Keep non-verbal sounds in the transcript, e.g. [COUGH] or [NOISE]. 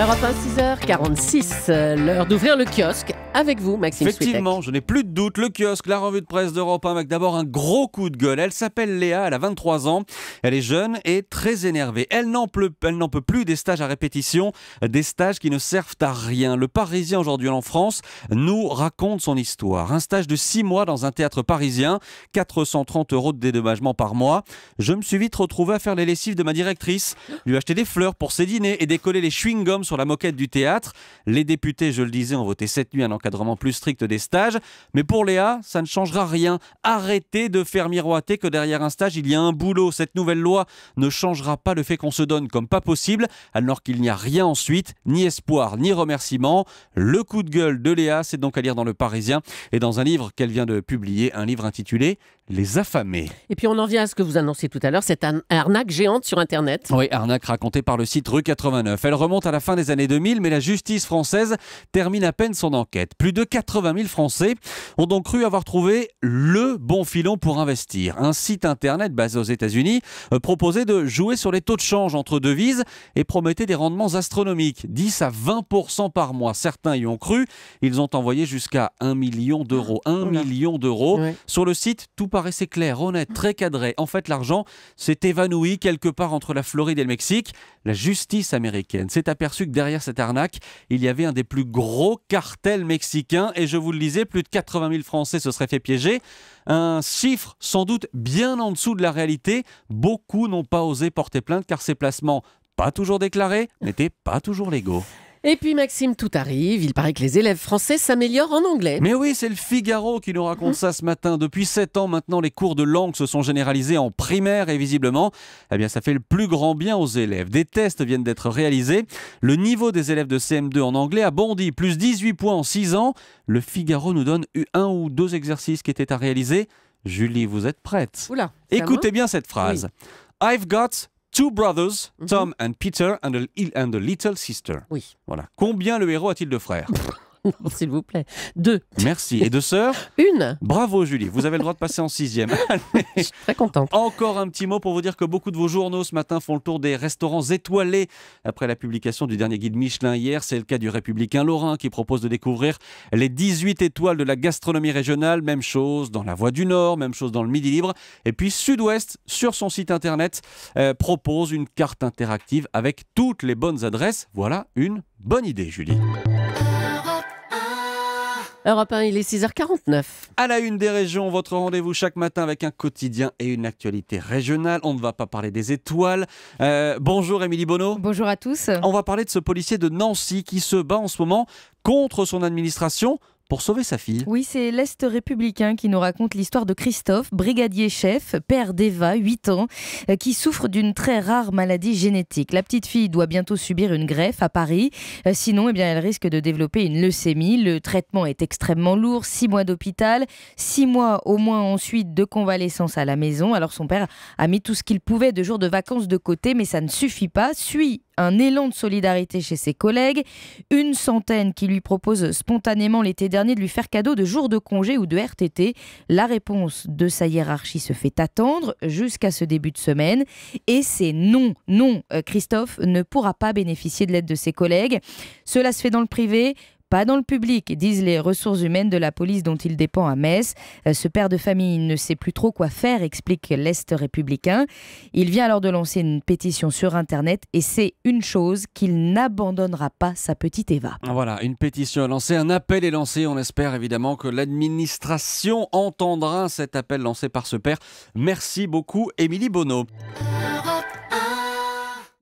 Europe 1, 6h46, l'heure d'ouvrir le kiosque avec vous, Maxime Effectivement, je n'ai plus de doute. Le kiosque, la revue de presse d'Europe 1 avec d'abord un gros coup de gueule. Elle s'appelle Léa, elle a 23 ans. Elle est jeune et très énervée. Elle n'en peut, peut, plus des stages à répétition, des stages qui ne servent à rien. Le Parisien aujourd'hui en France nous raconte son histoire. Un stage de 6 mois dans un théâtre parisien, 430 euros de dédommagement par mois. Je me suis vite retrouvé à faire les lessives de ma directrice, lui acheter des fleurs pour ses dîners et décoller les chewing-gums sur la moquette du théâtre. Les députés, je le disais, ont voté cette nuit un encadrement vraiment plus strict des stages. Mais pour Léa, ça ne changera rien. Arrêtez de faire miroiter que derrière un stage, il y a un boulot. Cette nouvelle loi ne changera pas le fait qu'on se donne comme pas possible, alors qu'il n'y a rien ensuite, ni espoir, ni remerciement. Le coup de gueule de Léa, c'est donc à lire dans Le Parisien et dans un livre qu'elle vient de publier, un livre intitulé Les affamés. Et puis on en vient à ce que vous annonciez tout à l'heure, cette arnaque géante sur Internet. Oui, arnaque racontée par le site Rue 89. Elle remonte à la fin des années 2000, mais la justice française termine à peine son enquête. Plus de 80 000 Français ont donc cru avoir trouvé le bon filon pour investir. Un site internet basé aux États-Unis euh, proposait de jouer sur les taux de change entre devises et promettait des rendements astronomiques, 10 à 20 par mois. Certains y ont cru, ils ont envoyé jusqu'à 1 million d'euros. 1 million d'euros. Sur le site, tout paraissait clair, honnête, très cadré. En fait, l'argent s'est évanoui quelque part entre la Floride et le Mexique. La justice américaine s'est aperçue que derrière cette arnaque, il y avait un des plus gros cartels mexicains et je vous le disais, plus de 80 000 Français se seraient fait piéger. Un chiffre sans doute bien en dessous de la réalité. Beaucoup n'ont pas osé porter plainte car ces placements pas toujours déclarés n'étaient pas toujours légaux. Et puis Maxime, tout arrive. Il paraît que les élèves français s'améliorent en anglais. Mais oui, c'est le Figaro qui nous raconte hein ça ce matin. Depuis 7 ans maintenant, les cours de langue se sont généralisés en primaire et visiblement, eh bien, ça fait le plus grand bien aux élèves. Des tests viennent d'être réalisés. Le niveau des élèves de CM2 en anglais a bondi, plus 18 points en 6 ans. Le Figaro nous donne un ou deux exercices qui étaient à réaliser. Julie, vous êtes prête Oula, Écoutez bien cette phrase. I've got Two brothers, mhm. Tom and Peter, and a, and a little sister. Oui. Voilà. Combien le héros a-t-il de frères [LAUGHS] [LAUGHS] Non, s'il vous plaît. Deux. Merci. Et deux sœurs [LAUGHS] Une. Bravo, Julie. Vous avez le droit de passer en sixième. [LAUGHS] Je suis très contente. Encore un petit mot pour vous dire que beaucoup de vos journaux ce matin font le tour des restaurants étoilés. Après la publication du dernier guide Michelin hier, c'est le cas du Républicain Lorrain qui propose de découvrir les 18 étoiles de la gastronomie régionale. Même chose dans la Voie du Nord, même chose dans le Midi Libre. Et puis Sud-Ouest, sur son site internet, euh, propose une carte interactive avec toutes les bonnes adresses. Voilà une bonne idée, Julie. Europe 1, il est 6h49. À la une des régions, votre rendez-vous chaque matin avec un quotidien et une actualité régionale. On ne va pas parler des étoiles. Euh, bonjour Émilie Bonneau. Bonjour à tous. On va parler de ce policier de Nancy qui se bat en ce moment contre son administration pour sauver sa fille. Oui, c'est l'Est républicain qui nous raconte l'histoire de Christophe, brigadier chef, père d'Eva, 8 ans, euh, qui souffre d'une très rare maladie génétique. La petite fille doit bientôt subir une greffe à Paris, euh, sinon eh bien, elle risque de développer une leucémie. Le traitement est extrêmement lourd, 6 mois d'hôpital, 6 mois au moins ensuite de convalescence à la maison. Alors son père a mis tout ce qu'il pouvait de jours de vacances de côté, mais ça ne suffit pas. Suit un élan de solidarité chez ses collègues, une centaine qui lui propose spontanément l'été dernier de lui faire cadeau de jours de congé ou de RTT. La réponse de sa hiérarchie se fait attendre jusqu'à ce début de semaine et c'est non, non, euh, Christophe ne pourra pas bénéficier de l'aide de ses collègues. Cela se fait dans le privé, pas dans le public, disent les ressources humaines de la police dont il dépend à Metz. Euh, ce père de famille ne sait plus trop quoi faire, explique l'Est républicain. Il vient alors de lancer une pétition sur Internet et c'est une chose qu'il n'abandonnera pas sa petite Eva. Voilà, une pétition est lancée, un appel est lancé. On espère évidemment que l'administration entendra cet appel lancé par ce père. Merci beaucoup, Émilie Bonneau.